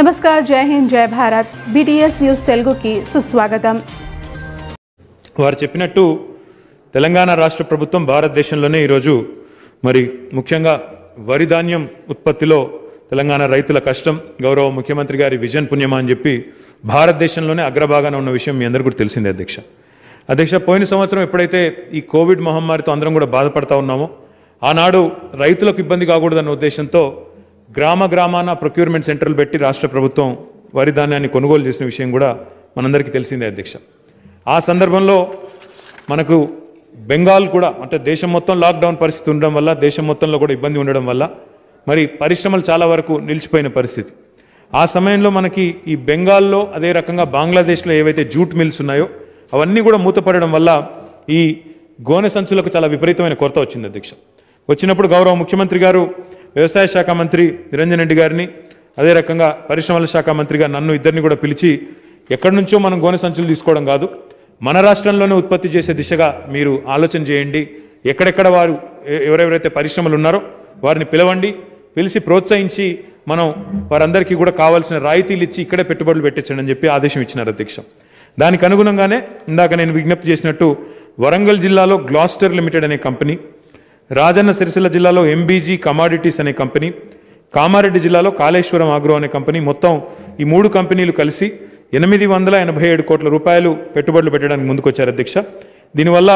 నమస్కార్ జై హింద్ జై Bharat BTS news తెలుగుకి సుస్వాగతం వారు చెప్పినట్టు తెలంగాణ రాష్ట్ర ప్రభుత్వం భారతదేశంలోనే ఈరోజు మరి ముఖ్యంగా వరి ధాన్యం ఉత్పత్తిలో తెలంగాణ రైతుల కష్టం గౌరవ ముఖ్యమంత్రి గారి విజన్ పుణ్యమా అని చెప్పి భారతదేశంలోనే అగ్రభాగాన ఉన్న విషయం మీ అందరికీ కూడా తెలిసిందే అధ్యక్ష అధ్యక్ష పోయిన సంవత్సరం ఎప్పుడైతే ఈ కోవిడ్ మహమ్మారితో అందరం కూడా బాధపడతా ఉన్నామో ఆనాడు రైతులకు ఇబ్బంది కాకూడదన్న ఉద్దేశంతో గ్రామ గ్రామాన ప్రొక్యూర్మెంట్ సెంటర్లు పెట్టి రాష్ట్ర ప్రభుత్వం వరి ధాన్యాన్ని కొనుగోలు చేసిన విషయం కూడా మనందరికీ తెలిసిందే అధ్యక్ష ఆ సందర్భంలో మనకు బెంగాల్ కూడా అంటే దేశం మొత్తం లాక్డౌన్ పరిస్థితి ఉండడం వల్ల దేశం మొత్తంలో కూడా ఇబ్బంది ఉండడం వల్ల మరి పరిశ్రమలు చాలా వరకు నిలిచిపోయిన పరిస్థితి ఆ సమయంలో మనకి ఈ బెంగాల్లో అదే రకంగా బంగ్లాదేశ్లో ఏవైతే జూట్ మిల్స్ ఉన్నాయో అవన్నీ కూడా మూతపడడం వల్ల ఈ గోనె సంచులకు చాలా విపరీతమైన కొరత వచ్చింది అధ్యక్ష వచ్చినప్పుడు గౌరవ ముఖ్యమంత్రి గారు వ్యవసాయ శాఖ మంత్రి నిరంజన్ రెడ్డి గారిని అదే రకంగా పరిశ్రమల శాఖ మంత్రిగా నన్ను ఇద్దరిని కూడా పిలిచి ఎక్కడి నుంచో మనం గోనె సంచులు తీసుకోవడం కాదు మన రాష్ట్రంలోనే ఉత్పత్తి చేసే దిశగా మీరు ఆలోచన చేయండి ఎక్కడెక్కడ వారు ఎవరెవరైతే పరిశ్రమలు ఉన్నారో వారిని పిలవండి పిలిచి ప్రోత్సహించి మనం వారందరికీ కూడా కావాల్సిన రాయితీలు ఇచ్చి ఇక్కడే పెట్టుబడులు పెట్టించండి అని చెప్పి ఆదేశం ఇచ్చినారు అధ్యక్ష దానికి అనుగుణంగానే ఇందాక నేను విజ్ఞప్తి చేసినట్టు వరంగల్ జిల్లాలో గ్లాస్టర్ లిమిటెడ్ అనే కంపెనీ రాజన్న సిరిసిల్ల జిల్లాలో ఎంబీజీ కమాడిటీస్ అనే కంపెనీ కామారెడ్డి జిల్లాలో కాళేశ్వరం ఆగ్రో అనే కంపెనీ మొత్తం ఈ మూడు కంపెనీలు కలిసి ఎనిమిది వందల ఎనభై ఏడు కోట్ల రూపాయలు పెట్టుబడులు పెట్టడానికి ముందుకొచ్చారు అధ్యక్ష దీనివల్ల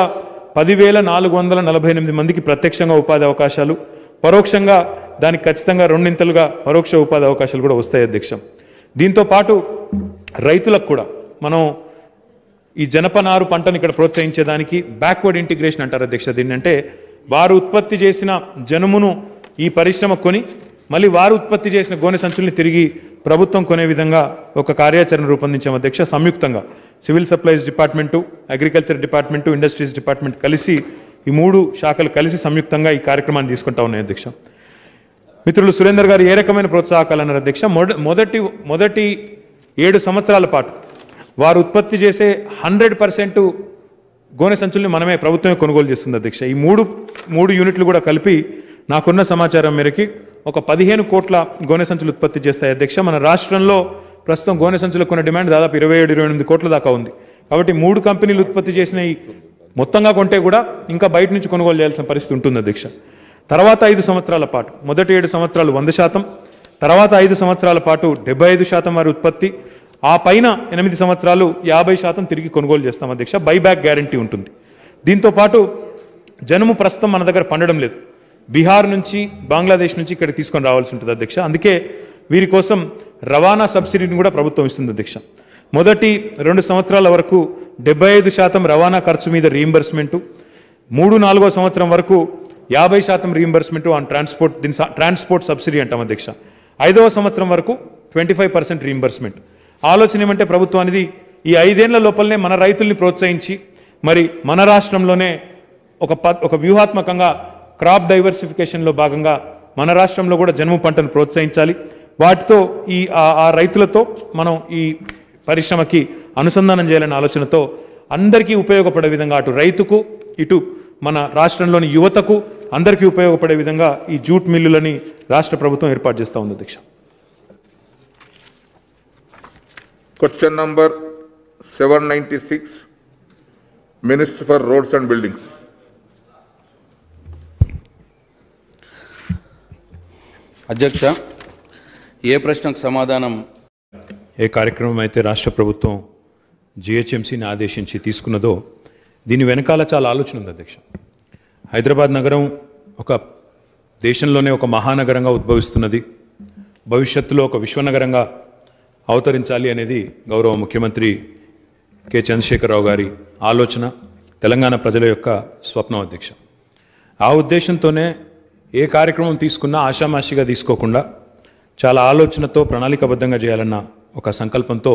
పదివేల నాలుగు వందల నలభై ఎనిమిది మందికి ప్రత్యక్షంగా ఉపాధి అవకాశాలు పరోక్షంగా దానికి ఖచ్చితంగా రెండింతలుగా పరోక్ష ఉపాధి అవకాశాలు కూడా వస్తాయి అధ్యక్ష దీంతో పాటు రైతులకు కూడా మనం ఈ జనపనారు పంటను ఇక్కడ ప్రోత్సహించేదానికి బ్యాక్వర్డ్ ఇంటిగ్రేషన్ అంటారు అధ్యక్ష దీన్ని అంటే వారు ఉత్పత్తి చేసిన జనుమును ఈ పరిశ్రమ కొని మళ్ళీ వారు ఉత్పత్తి చేసిన గోనె సంచుల్ని తిరిగి ప్రభుత్వం కొనే విధంగా ఒక కార్యాచరణ రూపొందించాం అధ్యక్ష సంయుక్తంగా civil supplies department agriculture department industries department కలిసి ఈ మూడు శాఖలు కలిసి సంయుక్తంగా ఈ కార్యక్రమాన్ని తీసుకుంటా ఉన్నాయి అధ్యక్ష మిత్రులు సురేందర్ గారు ఏ రకమైన ప్రోత్సాహకాలు అన్నారు అధ్యక్ష మొదటి మొదటి ఏడు సంవత్సరాల పాటు వారు ఉత్పత్తి చేసే హండ్రెడ్ పర్సెంట్ గోనె సంచుల్ని మనమే ప్రభుత్వమే కొనుగోలు చేస్తుంది అధ్యక్ష ఈ మూడు మూడు యూనిట్లు కూడా కలిపి నాకున్న సమాచారం మేరకి ఒక పదిహేను కోట్ల గోనె సంచులు ఉత్పత్తి చేస్తాయి అధ్యక్ష మన రాష్ట్రంలో ప్రస్తుతం గోనె సంచులకు ఉన్న డిమాండ్ దాదాపు ఇరవై ఏడు ఇరవై ఎనిమిది కోట్ల దాకా ఉంది కాబట్టి మూడు కంపెనీలు ఉత్పత్తి చేసిన ఈ మొత్తంగా కొంటే కూడా ఇంకా బయట నుంచి కొనుగోలు చేయాల్సిన పరిస్థితి ఉంటుంది అధ్యక్ష తర్వాత ఐదు సంవత్సరాల పాటు మొదటి ఏడు సంవత్సరాలు వంద శాతం తర్వాత ఐదు సంవత్సరాల పాటు డెబ్బై ఐదు శాతం వారి ఉత్పత్తి ఆ పైన ఎనిమిది సంవత్సరాలు యాభై శాతం తిరిగి కొనుగోలు చేస్తాం అధ్యక్ష బైబ్యాక్ గ్యారంటీ ఉంటుంది దీంతోపాటు జనము ప్రస్తుతం మన దగ్గర పండడం లేదు బీహార్ నుంచి బంగ్లాదేశ్ నుంచి ఇక్కడికి తీసుకొని రావాల్సి ఉంటుంది అధ్యక్ష అందుకే వీరి కోసం రవాణా సబ్సిడీని కూడా ప్రభుత్వం ఇస్తుంది అధ్యక్ష మొదటి రెండు సంవత్సరాల వరకు డెబ్బై ఐదు శాతం రవాణా ఖర్చు మీద రీయింబర్స్మెంటు మూడు నాలుగో సంవత్సరం వరకు యాభై శాతం రీయింబర్స్మెంట్ ఆన్ ట్రాన్స్పోర్ట్ దీని ట్రాన్స్పోర్ట్ సబ్సిడీ అంటాం అధ్యక్ష ఐదవ సంవత్సరం వరకు ట్వంటీ ఫైవ్ పర్సెంట్ రీయింబర్స్మెంట్ ఆలోచన ఏమంటే ప్రభుత్వం అనేది ఈ ఐదేళ్ల లోపలనే మన రైతుల్ని ప్రోత్సహించి మరి మన రాష్ట్రంలోనే ఒక ప ఒక వ్యూహాత్మకంగా క్రాప్ డైవర్సిఫికేషన్లో భాగంగా మన రాష్ట్రంలో కూడా జన్మ పంటను ప్రోత్సహించాలి వాటితో ఈ ఆ రైతులతో మనం ఈ పరిశ్రమకి అనుసంధానం చేయాలనే ఆలోచనతో అందరికీ ఉపయోగపడే విధంగా అటు రైతుకు ఇటు మన రాష్ట్రంలోని యువతకు అందరికీ ఉపయోగపడే విధంగా ఈ జూట్ మిల్లులని రాష్ట్ర ప్రభుత్వం ఏర్పాటు చేస్తూ ఉంది అధ్యక్ష question number seven ninety six minister for roads and buildings అధ్యక్ష ఏ ప్రశ్నకు సమాధానం ఏ కార్యక్రమం అయితే రాష్ట్ర ప్రభుత్వం జిహెచ్ఎంసీని ఆదేశించి తీసుకున్నదో దీని వెనకాల చాలా ఆలోచన ఉంది అధ్యక్ష హైదరాబాద్ నగరం ఒక దేశంలోనే ఒక మహానగరంగా ఉద్భవిస్తున్నది భవిష్యత్తులో ఒక విశ్వనగరంగా అవతరించాలి అనేది గౌరవ ముఖ్యమంత్రి కె చంద్రశేఖరరావు గారి ఆలోచన తెలంగాణ ప్రజల యొక్క స్వప్నం అధ్యక్ష ఆ ఉద్దేశంతోనే ఏ కార్యక్రమం తీసుకున్నా ఆషామాషిగా తీసుకోకుండా చాలా ఆలోచనతో ప్రణాళికాబద్ధంగా చేయాలన్న ఒక సంకల్పంతో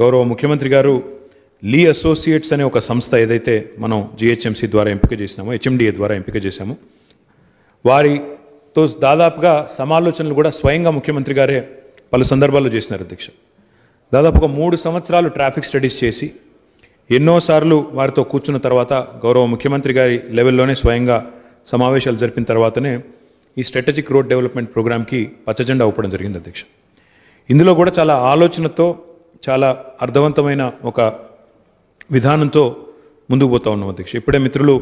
గౌరవ ముఖ్యమంత్రి గారు లీ అసోసియేట్స్ అనే ఒక సంస్థ ఏదైతే మనం జిహెచ్ఎంసీ ద్వారా ఎంపిక చేసినామో హెచ్ఎండిఏ ద్వారా ఎంపిక చేశామో వారితో దాదాపుగా సమాలోచనలు కూడా స్వయంగా ముఖ్యమంత్రి గారే పలు సందర్భాల్లో చేసినారు అధ్యక్ష దాదాపు ఒక మూడు సంవత్సరాలు ట్రాఫిక్ స్టడీస్ చేసి ఎన్నోసార్లు వారితో కూర్చున్న తర్వాత గౌరవ ముఖ్యమంత్రి గారి లెవెల్లోనే స్వయంగా సమావేశాలు జరిపిన తర్వాతనే ఈ స్ట్రాటజిక్ రోడ్ డెవలప్మెంట్ ప్రోగ్రామ్కి పచ్చజెండా ఊపడం జరిగింది అధ్యక్ష ఇందులో కూడా చాలా ఆలోచనతో చాలా అర్థవంతమైన ఒక విధానంతో ముందుకు పోతా ఉన్నాం అధ్యక్ష ఇప్పుడే మిత్రులు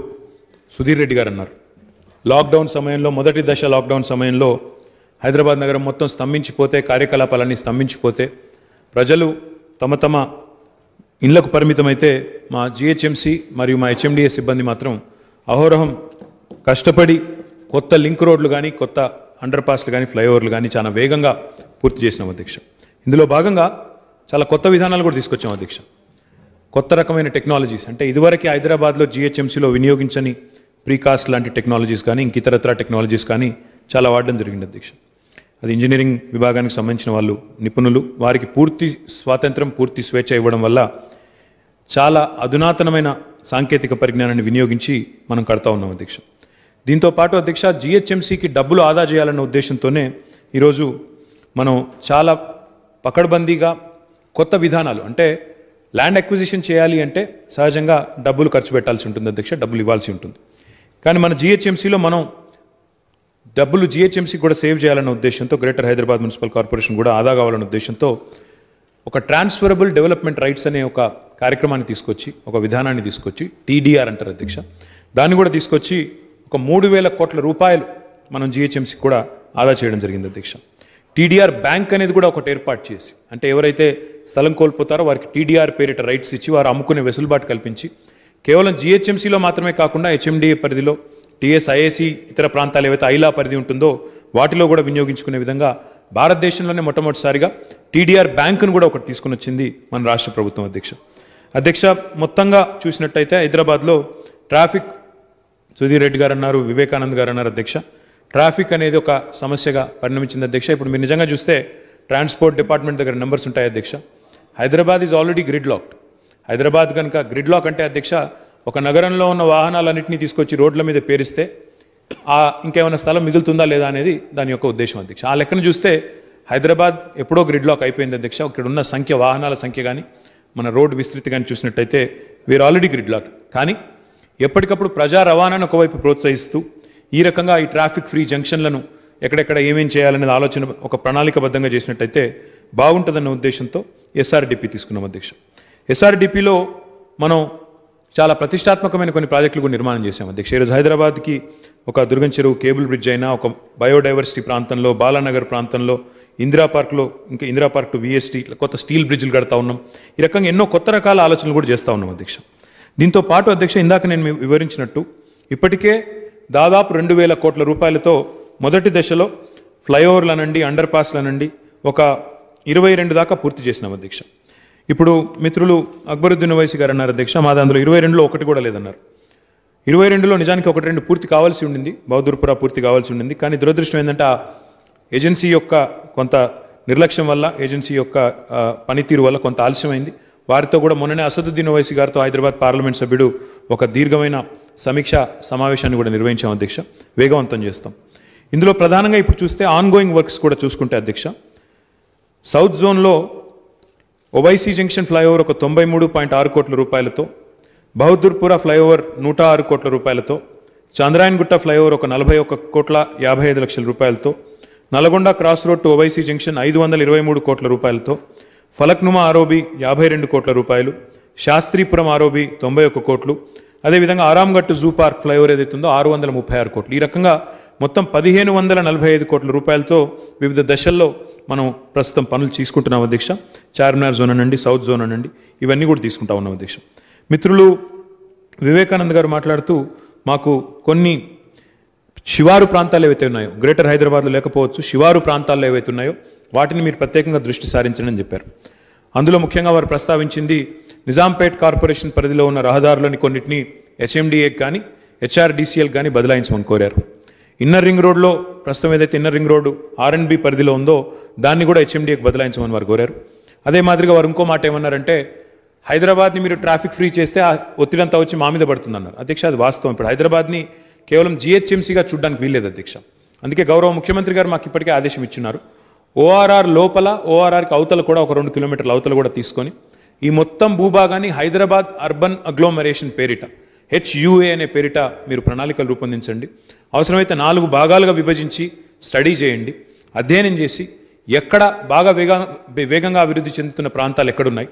సుధీర్ రెడ్డి గారు అన్నారు లాక్డౌన్ సమయంలో మొదటి దశ లాక్డౌన్ సమయంలో హైదరాబాద్ నగరం మొత్తం స్తంభించిపోతే కార్యకలాపాలన్నీ స్తంభించిపోతే ప్రజలు తమ తమ ఇళ్లకు పరిమితమైతే మా జిహెచ్ఎంసీ మరియు మా హెచ్ఎండిఏ సిబ్బంది మాత్రం అహోరహం కష్టపడి కొత్త లింక్ రోడ్లు కానీ కొత్త అండర్ పాస్లు కానీ ఫ్లైఓవర్లు కానీ చాలా వేగంగా పూర్తి చేసినాం అధ్యక్ష ఇందులో భాగంగా చాలా కొత్త విధానాలు కూడా తీసుకొచ్చాం అధ్యక్ష కొత్త రకమైన టెక్నాలజీస్ అంటే ఇదివరకు హైదరాబాద్లో జిహెచ్ఎంసీలో వినియోగించని ప్రీకాస్ట్ లాంటి టెక్నాలజీస్ కానీ ఇంక ఇతరత్ర టెక్నాలజీస్ కానీ చాలా వాడడం జరిగింది అధ్యక్ష అది ఇంజనీరింగ్ విభాగానికి సంబంధించిన వాళ్ళు నిపుణులు వారికి పూర్తి స్వాతంత్రం పూర్తి స్వేచ్ఛ ఇవ్వడం వల్ల చాలా అధునాతనమైన సాంకేతిక పరిజ్ఞానాన్ని వినియోగించి మనం కడతా ఉన్నాం అధ్యక్ష దీంతో పాటు అధ్యక్ష జిహెచ్ఎంసీకి డబ్బులు ఆదా చేయాలన్న ఉద్దేశంతోనే ఈరోజు మనం చాలా పకడ్బందీగా కొత్త విధానాలు అంటే ల్యాండ్ అక్విజిషన్ చేయాలి అంటే సహజంగా డబ్బులు ఖర్చు పెట్టాల్సి ఉంటుంది అధ్యక్ష డబ్బులు ఇవ్వాల్సి ఉంటుంది కానీ మన జిహెచ్ఎంసీలో మనం డబ్బులు జిహెచ్ఎంసీ కూడా సేవ్ చేయాలనే ఉద్దేశంతో గ్రేటర్ హైదరాబాద్ మున్సిపల్ కార్పొరేషన్ కూడా ఆదా కావాలనే ఉద్దేశంతో ఒక ట్రాన్స్ఫరబుల్ డెవలప్మెంట్ రైట్స్ అనే ఒక కార్యక్రమాన్ని తీసుకొచ్చి ఒక విధానాన్ని తీసుకొచ్చి టీడీఆర్ అంటారు అధ్యక్ష దాన్ని కూడా తీసుకొచ్చి ఒక మూడు వేల కోట్ల రూపాయలు మనం జిహెచ్ఎంసీ కూడా ఆదా చేయడం జరిగింది అధ్యక్ష టీడీఆర్ బ్యాంక్ అనేది కూడా ఒకటి ఏర్పాటు చేసి అంటే ఎవరైతే స్థలం కోల్పోతారో వారికి టీడీఆర్ పేరిట రైట్స్ ఇచ్చి వారు అమ్ముకునే వెసులుబాటు కల్పించి కేవలం జిహెచ్ఎంసీలో మాత్రమే కాకుండా హెచ్ఎండిఏ పరిధిలో టీఎస్ఐఏసీ ఇతర ప్రాంతాలు ఏవైతే ఐలా పరిధి ఉంటుందో వాటిలో కూడా వినియోగించుకునే విధంగా భారతదేశంలోనే మొట్టమొదటిసారిగా టీడీఆర్ బ్యాంకును కూడా ఒకటి తీసుకుని వచ్చింది మన రాష్ట్ర ప్రభుత్వం అధ్యక్ష అధ్యక్ష మొత్తంగా చూసినట్టయితే హైదరాబాద్లో ట్రాఫిక్ సుధీర్ రెడ్డి గారు అన్నారు వివేకానంద్ గారు అన్నారు అధ్యక్ష ట్రాఫిక్ అనేది ఒక సమస్యగా పరిణమించింది అధ్యక్ష ఇప్పుడు మీరు నిజంగా చూస్తే ట్రాన్స్పోర్ట్ డిపార్ట్మెంట్ దగ్గర నెంబర్స్ ఉంటాయి అధ్యక్ష Hyderabad is already gridlocked Hyderabad కనుక గ్రిడ్ లాక్ అంటే అధ్యక్ష ఒక నగరంలో ఉన్న వాహనాలన్నింటినీ తీసుకొచ్చి రోడ్ల మీద పేరిస్తే ఆ ఇంకేమైనా స్థలం మిగులుతుందా లేదా అనేది దాని యొక్క ఉద్దేశం అధ్యక్ష ఆ లెక్కను చూస్తే హైదరాబాద్ ఎప్పుడో గ్రిడ్ లాక్ అయిపోయింది అధ్యక్ష ఇక్కడ ఉన్న సంఖ్య వాహనాల సంఖ్య కానీ మన రోడ్డు విస్తృతి కానీ చూసినట్టయితే వీరు ఆల్రెడీ గ్రిడ్ లాక్ కానీ ఎప్పటికప్పుడు ప్రజా రవాణాను ఒకవైపు ప్రోత్సహిస్తూ ఈ రకంగా ఈ ట్రాఫిక్ ఫ్రీ జంక్షన్లను ఎక్కడెక్కడ ఏమేం చేయాలనేది ఆలోచన ఒక ప్రణాళికబద్ధంగా చేసినట్టయితే బాగుంటుందన్న ఉద్దేశంతో ఎస్ఆర్డిపి తీసుకున్నాం అధ్యక్ష ఎస్ఆర్డిపిలో మనం చాలా ప్రతిష్టాత్మకమైన కొన్ని ప్రాజెక్టులు కూడా నిర్మాణం చేశాం అధ్యక్ష ఈరోజు హైదరాబాద్కి ఒక దుర్గం చెరువు కేబుల్ బ్రిడ్జ్ అయినా ఒక బయోడైవర్సిటీ ప్రాంతంలో బాలానగర్ ప్రాంతంలో ఇందిరా పార్క్లో ఇంకా ఇందిరా పార్క్ టు విఎస్టీ కొత్త స్టీల్ బ్రిడ్జ్లు కడతా ఉన్నాం ఈ రకంగా ఎన్నో కొత్త రకాల ఆలోచనలు కూడా చేస్తూ ఉన్నాం అధ్యక్ష దీంతో పాటు అధ్యక్ష ఇందాక నేను వివరించినట్టు ఇప్పటికే దాదాపు రెండు వేల కోట్ల రూపాయలతో మొదటి దశలో ఫ్లైఓవర్లనండి అండర్ పాస్లనండి ఒక ఇరవై రెండు దాకా పూర్తి చేసినాం అధ్యక్ష ఇప్పుడు మిత్రులు అక్బరుద్దీన్ వైసీ గారు అన్నారు అధ్యక్ష మాది అందులో ఇరవై రెండులో ఒకటి కూడా లేదన్నారు ఇరవై రెండులో నిజానికి ఒకటి రెండు పూర్తి కావాల్సి ఉండింది బహుదూర్పుర పూర్తి కావాల్సి ఉండింది కానీ దురదృష్టం ఏంటంటే ఆ ఏజెన్సీ యొక్క కొంత నిర్లక్ష్యం వల్ల ఏజెన్సీ యొక్క పనితీరు వల్ల కొంత ఆలస్యమైంది వారితో కూడా మొన్ననే అసదుద్దీన్ వైసీ గారితో హైదరాబాద్ పార్లమెంట్ సభ్యుడు ఒక దీర్ఘమైన సమీక్ష సమావేశాన్ని కూడా నిర్వహించాం అధ్యక్ష వేగవంతం చేస్తాం ఇందులో ప్రధానంగా ఇప్పుడు చూస్తే ఆన్గోయింగ్ వర్క్స్ కూడా చూసుకుంటే అధ్యక్ష సౌత్ జోన్లో ఓవైసీ జంక్షన్ ఫ్లైఓవర్ ఒక తొంభై మూడు పాయింట్ ఆరు కోట్ల రూపాయలతో బహదూర్పుర ఫ్లైఓవర్ నూట ఆరు కోట్ల రూపాయలతో చంద్రాయన్గుట్ట ఫ్లైఓవర్ ఒక నలభై ఒక కోట్ల యాభై ఐదు లక్షల రూపాయలతో Nalgonda cross road to Owaisi junction ఐదు వందల ఇరవై మూడు కోట్ల రూపాయలతో ఫలక్నుమా ఆరోబి యాభై రెండు కోట్ల రూపాయలు శాస్త్రీపురం ఆరోబి తొంభై ఒక కోట్లు అదేవిధంగా ఆరాంగట్టు జూ పార్క్ ఫ్లైఓవర్ ఏదైతుందో ఆరు వందల ముప్పై ఆరు కోట్లు ఈ రకంగా మొత్తం పదిహేను వందల నలభై ఐదు కోట్ల రూపాయలతో వివిధ దశల్లో మనం ప్రస్తుతం పనులు తీసుకుంటున్నాం అధ్యక్ష చార్మినార్ జోన్ అనండి సౌత్ జోన్ అనండి ఇవన్నీ కూడా తీసుకుంటా ఉన్నాం అధ్యక్ష మిత్రులు వివేకానంద్ గారు మాట్లాడుతూ మాకు కొన్ని శివారు ప్రాంతాలు ఏవైతే ఉన్నాయో గ్రేటర్ హైదరాబాద్లో లేకపోవచ్చు శివారు ప్రాంతాల్లో ఏవైతే ఉన్నాయో వాటిని మీరు ప్రత్యేకంగా దృష్టి సారించండి అని చెప్పారు అందులో ముఖ్యంగా వారు ప్రస్తావించింది నిజాంపేట్ కార్పొరేషన్ పరిధిలో ఉన్న రహదారులని కొన్నిటిని హెచ్ఎండిఏకి కానీ హెచ్ఆర్డీసీఎల్ కానీ బదలాయించమని కోరారు ఇన్నర్ రింగ్ రోడ్లో ప్రస్తుతం ఏదైతే ఇన్నర్ రింగ్ అండ్ ఆర్ఎన్బి పరిధిలో ఉందో దాన్ని కూడా హెచ్ఎండిఏకి బదలాయించమని వారు కోరారు అదే మాదిరిగా వారు ఇంకో మాట ఏమన్నారంటే హైదరాబాద్ని మీరు ట్రాఫిక్ ఫ్రీ చేస్తే ఆ ఒత్తిడి అంతా వచ్చి మా మీద పడుతుందన్నారు అధ్యక్ష అది వాస్తవం ఇప్పుడు హైదరాబాద్ని కేవలం జిహెచ్ఎంసీగా చూడడానికి వీల్లేదు అధ్యక్ష అందుకే గౌరవ ముఖ్యమంత్రి గారు మాకు ఇప్పటికే ఆదేశం ఇచ్చున్నారు ఓఆర్ఆర్ లోపల ఓఆర్ఆర్కి అవతల కూడా ఒక రెండు కిలోమీటర్ల అవతల కూడా తీసుకొని ఈ మొత్తం భూభాగాన్ని హైదరాబాద్ అర్బన్ అగ్లోమరేషన్ పేరిట హెచ్యుఏ అనే పేరిట మీరు ప్రణాళికలు రూపొందించండి అవసరమైతే నాలుగు భాగాలుగా విభజించి స్టడీ చేయండి అధ్యయనం చేసి ఎక్కడ బాగా వేగ వేగంగా అభివృద్ధి చెందుతున్న ప్రాంతాలు ఎక్కడున్నాయి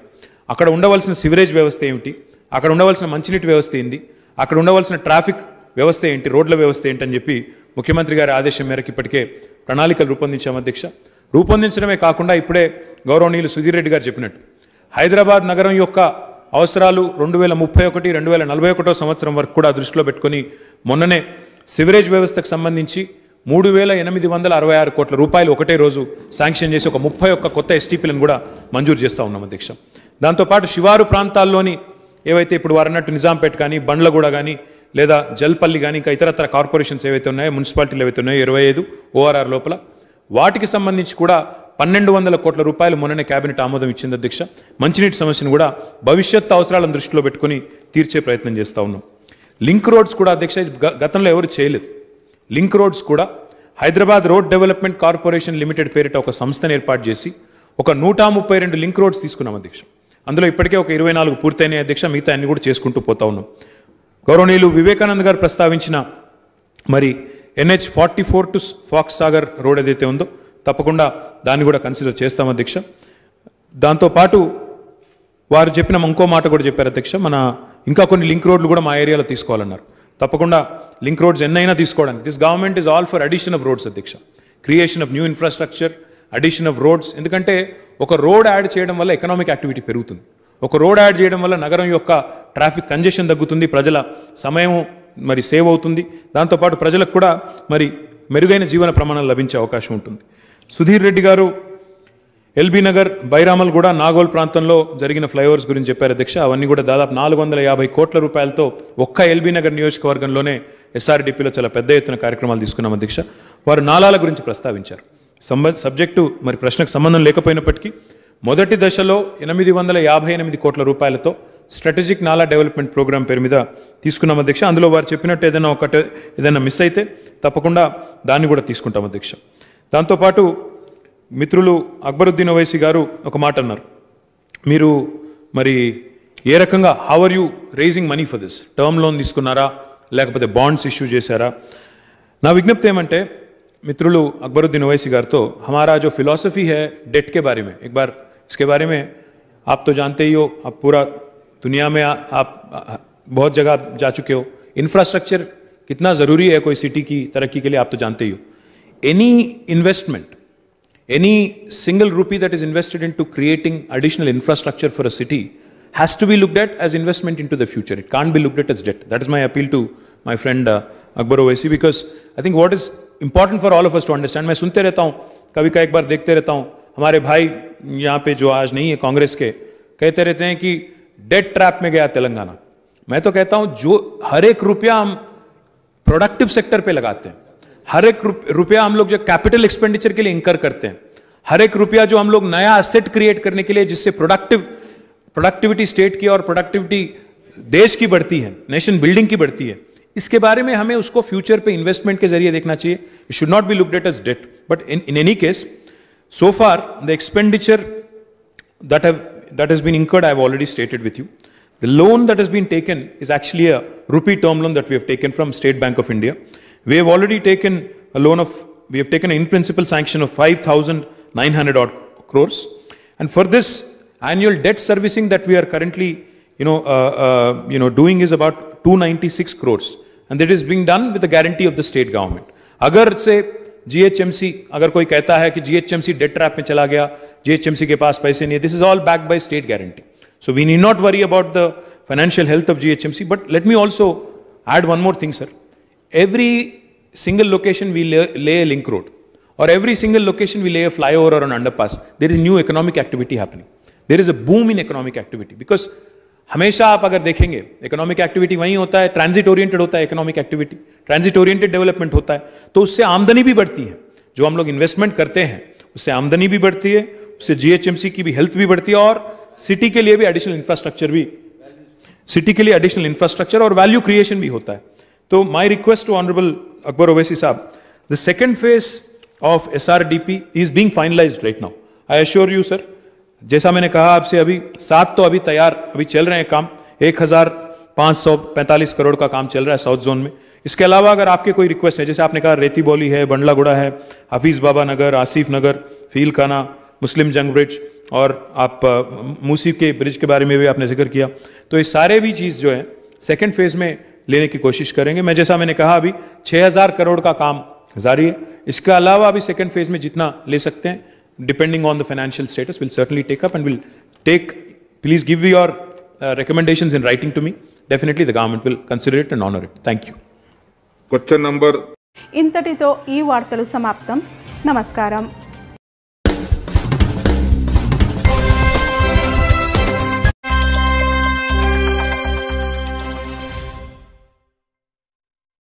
అక్కడ ఉండవలసిన సివరేజ్ వ్యవస్థ ఏమిటి అక్కడ ఉండవలసిన మంచినీటి వ్యవస్థ ఏంది అక్కడ ఉండవలసిన ట్రాఫిక్ వ్యవస్థ ఏంటి రోడ్ల వ్యవస్థ ఏంటని చెప్పి ముఖ్యమంత్రి గారి ఆదేశం మేరకు ఇప్పటికే ప్రణాళికలు రూపొందించాము అధ్యక్ష రూపొందించడమే కాకుండా ఇప్పుడే గౌరవనీయులు సుధీర్ రెడ్డి గారు చెప్పినట్టు హైదరాబాద్ నగరం యొక్క అవసరాలు రెండు వేల ముప్పై ఒకటి రెండు వేల నలభై ఒకటో సంవత్సరం వరకు కూడా దృష్టిలో పెట్టుకొని మొన్ననే సివరేజ్ వ్యవస్థకు సంబంధించి మూడు వేల ఎనిమిది వందల అరవై ఆరు కోట్ల రూపాయలు ఒకటే రోజు శాంక్షన్ చేసి ఒక ముప్పై ఒక్క కొత్త ఎస్టీపీలను కూడా మంజూరు చేస్తూ ఉన్నాం అధ్యక్ష దాంతోపాటు శివారు ప్రాంతాల్లోని ఏవైతే ఇప్పుడు వారు అన్నట్టు నిజాంపేట కానీ బండ్లగూడ కానీ లేదా జల్పల్లి కానీ ఇంకా ఇతరత్ర కార్పొరేషన్స్ ఏవైతే ఉన్నాయో మున్సిపాలిటీలు ఏవైతే ఉన్నాయో ఇరవై ఐదు ఓఆర్ఆర్ లోపల వాటికి సంబంధించి కూడా పన్నెండు వందల కోట్ల రూపాయలు మొన్ననే కేబినెట్ ఆమోదం ఇచ్చింది అధ్యక్ష మంచినీటి సమస్యను కూడా భవిష్యత్ అవసరాలను దృష్టిలో పెట్టుకుని తీర్చే ప్రయత్నం చేస్తూ ఉన్నాం లింక్ రోడ్స్ కూడా అధ్యక్ష గతంలో ఎవరు చేయలేదు లింక్ రోడ్స్ కూడా Hyderabad road development corporation limited పేరిట ఒక సంస్థను ఏర్పాటు చేసి ఒక నూట ముప్పై రెండు లింక్ రోడ్స్ తీసుకున్నాం అధ్యక్ష అందులో ఇప్పటికే ఒక ఇరవై నాలుగు పూర్తయిన అధ్యక్ష మిగతా అన్ని కూడా చేసుకుంటూ పోతా ఉన్నాం గౌరవనీయులు వివేకానంద్ గారు ప్రస్తావించిన మరి NH forty four to Fox Sagar road ఏదైతే ఉందో తప్పకుండా దాన్ని కూడా కన్సిడర్ చేస్తాం అధ్యక్ష దాంతోపాటు వారు చెప్పిన ఇంకో మాట కూడా చెప్పారు అధ్యక్ష మన ఇంకా కొన్ని లింక్ రోడ్లు కూడా మా ఏరియాలో తీసుకోవాలన్నారు తప్పకుండా లింక్ రోడ్స్ ఎన్నైనా తీసుకోవడానికి this government is all for addition of roads అధ్యక్ష creation of new infrastructure addition of roads ఎందుకంటే ఒక రోడ్ యాడ్ చేయడం వల్ల ఎకనామిక్ యాక్టివిటీ పెరుగుతుంది ఒక రోడ్ యాడ్ చేయడం వల్ల నగరం యొక్క ట్రాఫిక్ కంజెషన్ తగ్గుతుంది ప్రజల సమయం మరి సేవ్ అవుతుంది దాంతోపాటు ప్రజలకు కూడా మరి మెరుగైన జీవన ప్రమాణాలు లభించే అవకాశం ఉంటుంది సుధీర్ రెడ్డి గారు ఎల్బీ నగర్ బైరామల్ కూడా నాగోల్ ప్రాంతంలో జరిగిన ఫ్లైఓవర్స్ గురించి చెప్పారు అధ్యక్ష అవన్నీ కూడా దాదాపు నాలుగు వందల యాభై కోట్ల రూపాయలతో ఒక్క ఎల్బీ నగర్ నియోజకవర్గంలోనే ఎస్ఆర్డిపిలో చాలా పెద్ద ఎత్తున కార్యక్రమాలు తీసుకున్నాం అధ్యక్ష వారు నాలాల గురించి ప్రస్తావించారు సంబ సబ్జెక్టు మరి ప్రశ్నకు సంబంధం లేకపోయినప్పటికీ మొదటి దశలో ఎనిమిది వందల యాభై ఎనిమిది కోట్ల రూపాయలతో స్ట్రాటజిక్ నాలా డెవలప్మెంట్ ప్రోగ్రాం పేరు మీద తీసుకున్నాం అధ్యక్ష అందులో వారు చెప్పినట్టు ఏదైనా ఒకటి ఏదైనా మిస్ అయితే తప్పకుండా దాన్ని కూడా తీసుకుంటాం అధ్యక్ష తాంతో పాటు మిత్రులు అక్బరుద్దినోయసి గారు ఒక మాట అన్నారు మీరు మరి ఏ రకంగా how are you raising money for this term loan తీసుకున్నారా లేకపోతే బాండ్స్ ఇష్యూ చేశారా నా విజ్ఞప్తి ఏమంటే మిత్రులు అక్బరుద్దినోయసి గారితో हमारा जो फिलॉसफी है डेट के बारे में एक बार इसके बारे में आप तो जानते ही हो आप पूरा दुनिया में आप बहुत जगह जा चुके हो इंफ्रास्ट्रक्चर कितना जरूरी है कोई सिटी की तरक्की के लिए आप तो जानते ही हो any investment, any single rupee that is invested into creating additional infrastructure for a city has to be looked at as investment into the future. It can't be looked at as debt. That is my appeal to my friend uh, Akbar Oasi because I think what is important for all of us to understand, मैं सुनते रहता हूँ कभी का एक बार देखते रहता हूँ हमारे भाई यहाँ पे जो आज नहीं है कांग्रेस के कहते रहते हैं कि डेट ट्रैप में गया तेलंगाना मैं तो कहता हूं जो हर एक रुपया हम प्रोडक्टिव सेक्टर पे लगाते हैं हर एक रुपया हम लोग जो कैपिटल एक्सपेंडिचर के लिए इंकर करते हैं हर एक रुपया जो हम लोग नया असेट क्रिएट करने के लिए जिससे प्रोडक्टिव प्रोडक्टिविटी स्टेट की और प्रोडक्टिविटी देश की बढ़ती है नेशन बिल्डिंग की बढ़ती है इसके बारे में हमें उसको फ्यूचर पे इन्वेस्टमेंट के जरिए देखना चाहिए it should not be looked at as debt but in in any case so far the expenditure that have that has been incurred i have already stated with you the loan that has been taken is actually a rupee term loan that we have taken from state bank of We have already taken a loan of, we have taken an in-principle sanction of 5,900 odd crores. And for this annual debt servicing that we are currently, you know, uh, uh, you know, doing is about 296 crores. And that is being done with the guarantee of the state government. Agar say, GHMC, agar koi kehta hai GHMC debt trap mein chala GHMC ke paas paise nahi, this is all backed by state guarantee. So we need not worry about the financial health of GHMC. But let me also add one more thing, sir. every single location we lay, lay a link road or every single location we lay a flyover or an underpass, there is new economic activity happening. There is a boom in economic activity because हमेशा आप अगर देखेंगे economic activity वहीं होता है transit oriented होता है economic activity transit oriented development होता है तो उससे आमदनी भी बढ़ती है जो हम लोग इन्वेस्टमेंट करते हैं उससे आमदनी भी बढ़ती है उससे जीएचएमसी की भी हेल्थ भी बढ़ती है और सिटी के लिए भी एडिशनल इंफ्रास्ट्रक्चर भी सिटी के लिए एडिशनल इंफ्रास्ट्रक्चर और वैल्यू क्रिएशन भी होता है तो my request to honourable Akbar Owaisi sahab the second phase of S R D P is being finalize right now I assure you sir जैसा मैंने कहा आपसे अभी सात तो अभी तैयार अभी चल रहे हैं काम एक हजार पांच सौ पैंतालीस करोड़ का काम चल रहा है साउथ जोन में इसके अलावा अगर आपके कोई रिक्वेस्ट है जैसे आपने कहा रेती बौली है बंडला गुड़ा है हफीज़ बाबा नगर आसिफ नगर फील खाना मुस्लिम जंग ब्रिज और आप मूसी के ब्रिज के बारे में भी आपने जिक्र किया तो ये सारे भी चीज़ जो है सेकेंड फेज़ में लेने की कोशिश करेंगे मैं जैसा मैंने कहा अभी 6000 करोड़ का काम जारी है इसके अलावा अभी सेकेंड फेज में जितना ले सकते हैं depending on the financial status will certainly take up and will take please give you your recommendation in writing to me definitely the government will consider it and honour it thank you question number ఇంతటితో ఈ వార్తలు సమాప్తం నమస్కారం